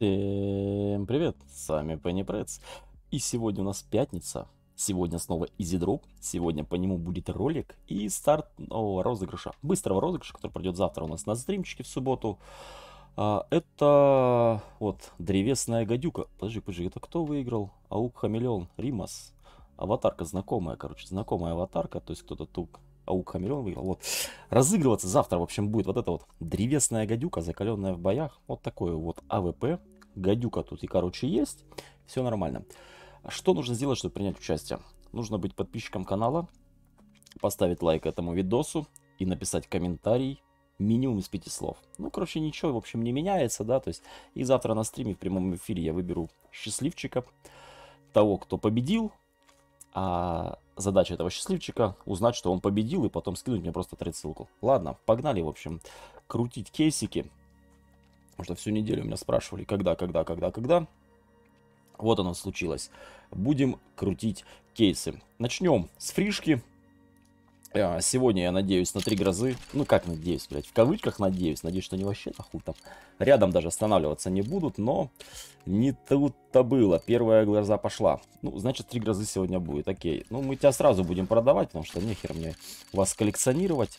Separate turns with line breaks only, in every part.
Всем привет, с вами Пенни Прец. И сегодня у нас пятница, сегодня снова изидроп, сегодня по нему будет ролик и старт нового розыгрыша, быстрого розыгрыша, который пройдет завтра у нас на стримчике в субботу. А, это вот древесная гадюка. Подожди, подожди, это кто выиграл? Аук Хамелеон, Римас. Аватарка знакомая, короче, знакомая аватарка, то есть кто-то тут Ау, хамелеон выиграл. Вот. Разыгрываться завтра, в общем, будет вот эта вот древесная гадюка, закаленная в боях. Вот такое вот АВП. Гадюка тут и, короче, есть. Все нормально. Что нужно сделать, чтобы принять участие? Нужно быть подписчиком канала, поставить лайк этому видосу и написать комментарий минимум из пяти слов. Ну, короче, ничего, в общем, не меняется, да, то есть и завтра на стриме в прямом эфире я выберу счастливчика, того, кто победил, а задача этого счастливчика узнать, что он победил, и потом скинуть мне просто трейд-ссылку. Ладно, погнали, в общем, крутить кейсики. Потому что всю неделю меня спрашивали, когда, когда, когда, когда. Вот оно случилось. Будем крутить кейсы. Начнем с фришки. Э, сегодня я надеюсь на три грозы. Ну как надеюсь, блядь, в кавычках надеюсь. Надеюсь, что они вообще нахуй там рядом даже останавливаться не будут. Но не тут-то было. Первая гроза пошла. Ну, значит, три грозы сегодня будет. Окей. Ну, мы тебя сразу будем продавать, потому что нехер мне вас коллекционировать.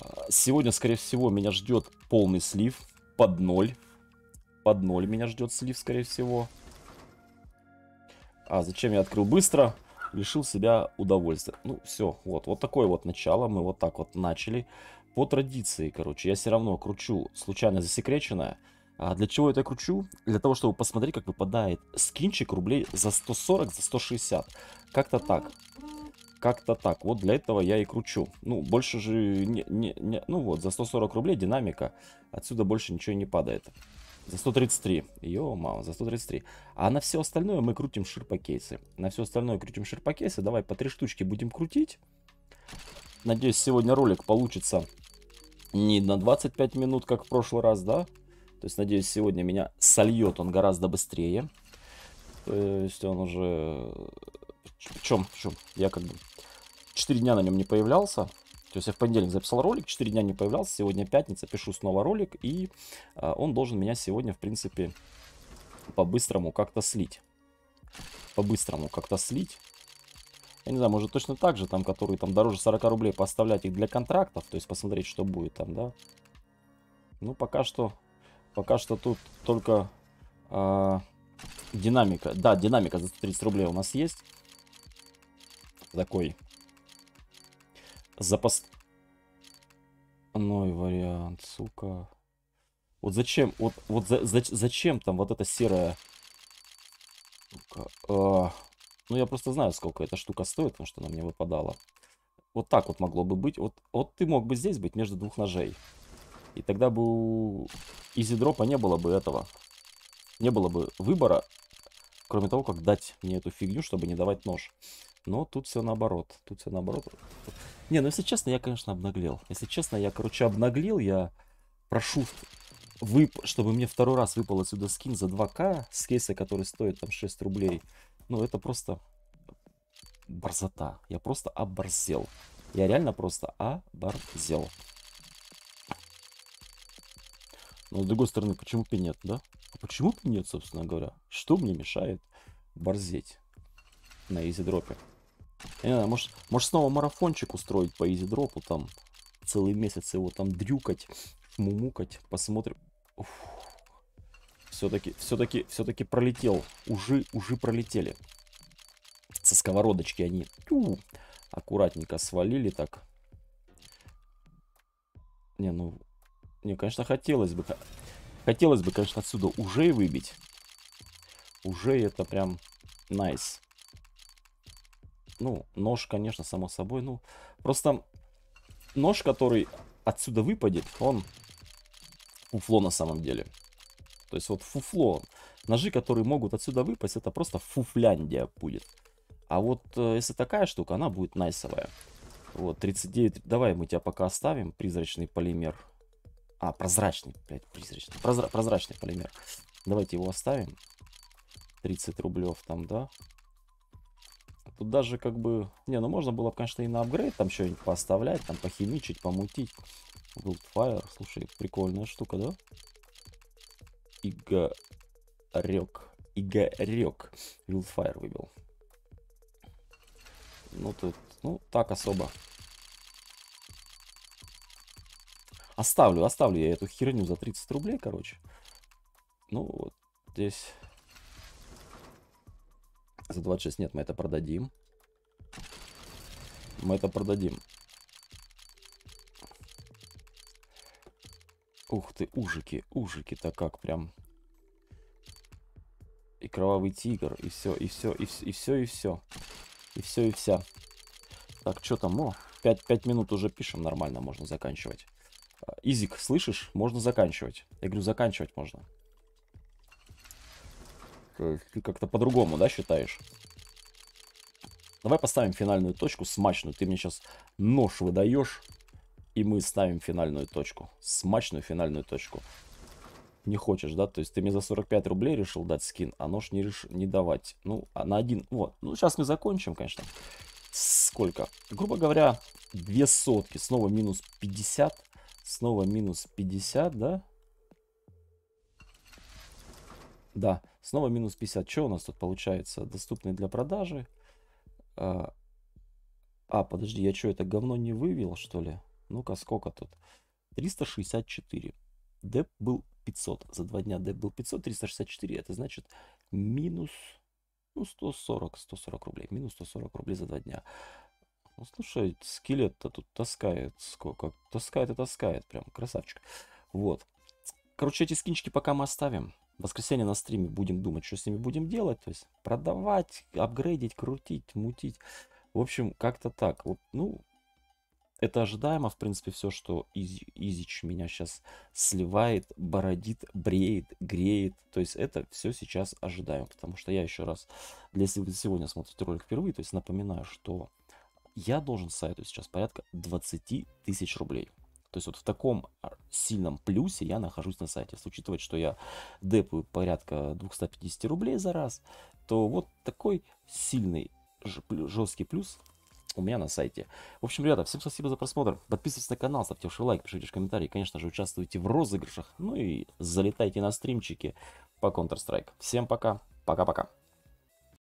Э, сегодня, скорее всего, меня ждет полный слив под ноль. Под ноль меня ждет слив, скорее всего. А зачем я открыл быстро? лишил себя удовольствия. Ну, все, вот, вот такое вот начало, мы вот так вот начали. По традиции, короче, я все равно кручу случайно засекреченное. А для чего это кручу? Для того, чтобы посмотреть, как выпадает скинчик рублей за 140, за 160. Как-то так. Как-то так. Вот для этого я и кручу. Ну, больше же... Не, не, не, ну вот, за 140 рублей динамика. Отсюда больше ничего не падает. За 133. Ё-мау, за 133. А на все остальное мы крутим ширпокейсы. На все остальное крутим ширпокейсы. Давай по три штучки будем крутить. Надеюсь, сегодня ролик получится не на 25 минут, как в прошлый раз, да? То есть, надеюсь, сегодня меня сольет он гораздо быстрее. То есть, он уже... В чем? В чем? Я как бы четыре дня на нем не появлялся. То есть я в понедельник записал ролик, 4 дня не появлялся, сегодня пятница, пишу снова ролик, и э, он должен меня сегодня, в принципе, по-быстрому как-то слить. По-быстрому как-то слить. Я не знаю, может точно так же, там, которые там дороже 40 рублей, поставлять их для контрактов, то есть посмотреть, что будет там, да. Ну, пока что, пока что тут только э, динамика, да, динамика за 130 рублей у нас есть. Такой запас запасной вариант, сука. Вот зачем, вот, вот за, за, зачем там вот эта серая... Сука, э, а, ну, я просто знаю, сколько эта штука стоит, потому что она мне выпадала. Вот так вот могло бы быть. Вот, вот ты мог бы здесь быть между двух ножей. И тогда бы у изидропа не было бы этого. Не было бы выбора, кроме того, как дать мне эту фигню, чтобы не давать нож. Но тут все наоборот. Тут все наоборот. Не, ну если честно, я, конечно, обнаглел. Если честно, я, короче, обнаглел. Я прошу, вып... чтобы мне второй раз выпал отсюда скин за 2к с кейса, который стоит там 6 рублей. Ну, это просто борзота. Я просто оборзел. Я реально просто оборзел. Но с другой стороны, почему бы нет, да? А почему бы нет, собственно говоря? Что мне мешает борзеть на изи-дропе? Я не знаю, может, может снова марафончик устроить по дропу там. Целый месяц его там дрюкать, мумукать. Посмотрим. Все-таки, все-таки, все-таки пролетел. Уже, уже пролетели. Со сковородочки они тю, аккуратненько свалили так. Не, ну, мне, конечно, хотелось бы... Хотелось бы, конечно, отсюда уже выбить. Уже это прям Nice. Ну, нож, конечно, само собой. Ну, просто нож, который отсюда выпадет, он фуфло на самом деле. То есть вот фуфло. Ножи, которые могут отсюда выпасть, это просто фуфляндия будет. А вот э, если такая штука, она будет найсовая. Вот, 39. Давай мы тебя пока оставим. Призрачный полимер. А, прозрачный, блядь, призрачный. Прозра... Прозрачный полимер. Давайте его оставим. 30 рублев там, да? Тут даже как бы... Не, ну можно было бы, конечно, и на апгрейд там что-нибудь поставлять, там похимичить, помутить. Wildfire, слушай, прикольная штука, да? Игорек. Игорек. Wildfire выбил. Ну тут, ну так особо. Оставлю, оставлю я эту херню за 30 рублей, короче. Ну вот, здесь за 26 нет, мы это продадим. Мы это продадим. Ух ты, ужики, ужики-то как прям. И кровавый тигр, и все, и все, и все, и все, и все. И все, и вся. Так, что там? О, 5, 5 минут уже пишем, нормально, можно заканчивать. А, Изик, слышишь? Можно заканчивать. Я говорю, заканчивать можно. Э, ты как-то по-другому, да, считаешь? Давай поставим финальную точку, смачную. Ты мне сейчас нож выдаешь, и мы ставим финальную точку. Смачную финальную точку. Не хочешь, да? То есть ты мне за 45 рублей решил дать скин, а нож не реш... не давать. Ну, а на один... Вот. Ну, сейчас мы закончим, конечно. Сколько? Грубо говоря, две сотки. Снова минус 50. Снова минус 50, да? Да. Да, снова минус 50. Что у нас тут получается? Доступный для продажи. А, а подожди, я что, это говно не вывел, что ли? Ну-ка, сколько тут? 364. Деп был 500. За два дня деп был 500, 364. Это значит минус ну, 140, 140 рублей. Минус 140 рублей за два дня. Ну, слушай, скелет-то тут таскает сколько. Таскает и таскает прям. Красавчик. Вот. Короче, эти скинчики пока мы оставим. В воскресенье на стриме будем думать, что с ними будем делать. То есть продавать, апгрейдить, крутить, мутить. В общем, как-то так. Вот, ну, это ожидаемо, в принципе, все, что Из, Изич меня сейчас сливает, бородит, бреет, греет. То есть это все сейчас ожидаем, потому что я еще раз, для, если вы сегодня смотрите ролик впервые, то есть напоминаю, что я должен сайту сейчас порядка 20 тысяч рублей. То есть вот в таком а, сильном плюсе я нахожусь на сайте. Если учитывать, что я депаю порядка 250 рублей за раз, то вот такой сильный жесткий плюс у меня на сайте. В общем, ребята, всем спасибо за просмотр. Подписывайтесь на канал, ставьте ваши лайки, пишите ваши комментарии. Конечно же, участвуйте в розыгрышах. Ну и залетайте на стримчики по Counter-Strike. Всем пока. Пока-пока.